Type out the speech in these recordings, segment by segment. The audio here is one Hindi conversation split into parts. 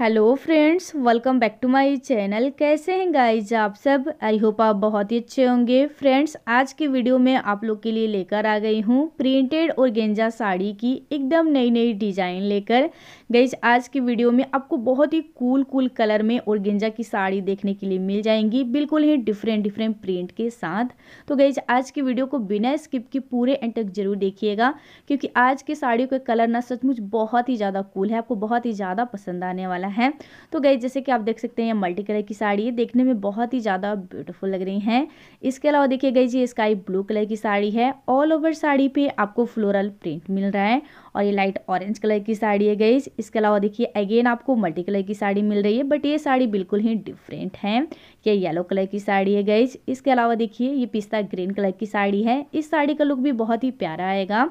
hello friends welcome back to my channel कैसे हैं गाइज आप सब आई होप आप बहुत ही अच्छे होंगे फ्रेंड्स आज की वीडियो में आप लोग के लिए लेकर आ गई हूँ प्रिंटेड और गेंजा साड़ी की एकदम नई नई डिजाइन लेकर गाइज आज की वीडियो में आपको बहुत ही कूल कूल कलर में और गेंजा की साड़ी देखने के लिए मिल जाएंगी बिल्कुल ही डिफरेंट डिफरेंट प्रिंट के साथ तो गाइज आज की वीडियो को बिना स्किप के पूरे एंड तक जरूर देखिएगा क्योंकि आज की साड़ियों का कलर ना सचमुच बहुत ही ज़्यादा कूल है आपको बहुत ही ज़्यादा पसंद आने वाला वाला है तो गई जैसे कि आप देख सकते हैं ये मल्टी कलर की साड़ी है देखने में बहुत ही ज़्यादा ब्यूटीफुल लग रही हैं इसके अलावा देखिए गई जी स्काई ब्लू कलर की साड़ी है ऑल ओवर साड़ी पे आपको फ्लोरल प्रिंट मिल रहा है और ये लाइट ऑरेंज कलर की साड़ी है गई इसके अलावा देखिए अगेन आपको मल्टी कलर की साड़ी मिल रही है बट ये साड़ी बिल्कुल ही डिफरेंट है ये येलो कलर की साड़ी है गई इसके अलावा देखिए ये पिस्ता ग्रीन कलर की साड़ी है इस साड़ी का लुक भी बहुत ही प्यारा आएगा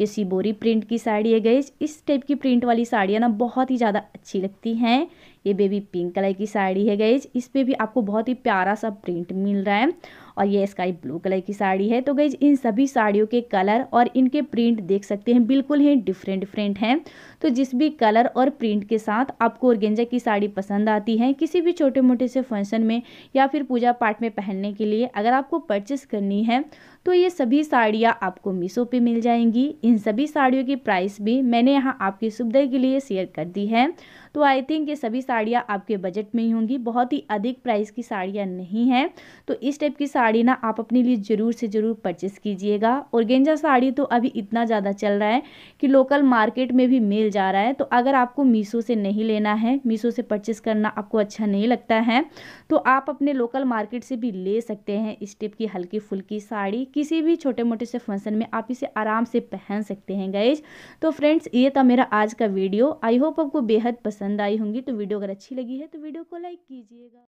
ये सिबोरी प्रिंट की साड़ी है गई इस टाइप की प्रिंट वाली साड़ियाँ ना बहुत ही ज़्यादा अच्छी लगती हैं हैं ये बेबी पिंक कलर की साड़ी है गईज इस पर भी आपको बहुत ही प्यारा सा प्रिंट मिल रहा है और ये स्काई ब्लू कलर की साड़ी है तो गईज इन सभी साड़ियों के कलर और इनके प्रिंट देख सकते हैं बिल्कुल ही डिफरेंट डिफरेंट हैं तो जिस भी कलर और प्रिंट के साथ आपको औरगेंजा की साड़ी पसंद आती है किसी भी छोटे मोटे से फंक्शन में या फिर पूजा पाठ में पहनने के लिए अगर आपको परचेस करनी है तो ये सभी साड़ियाँ आपको मीशो पे मिल जाएंगी इन सभी साड़ियों की प्राइस भी मैंने यहाँ आपकी सुविधा के लिए शेयर कर दी है तो आई थिंक ये सभी साड़ियाँ आपके बजट में ही होंगी बहुत ही अधिक प्राइस की साड़ियाँ नहीं हैं तो इस टाइप की साड़ी ना आप अपने लिए ज़रूर से ज़रूर परचेस कीजिएगा और गेंजा साड़ी तो अभी इतना ज़्यादा चल रहा है कि लोकल मार्केट में भी मिल जा रहा है तो अगर आपको मीशो से नहीं लेना है मीशो से परचेस करना आपको अच्छा नहीं लगता है तो आप अपने लोकल मार्केट से भी ले सकते हैं इस टाइप की हल्की फुल्की साड़ी किसी भी छोटे मोटे से फंक्शन में आप इसे आराम से पहन सकते हैं गाइज तो फ्रेंड्स ये था मेरा आज का वीडियो आई होप आपको बेहद पसंद आई होंगी तो वीडियो अगर अच्छी लगी है तो वीडियो को लाइक कीजिएगा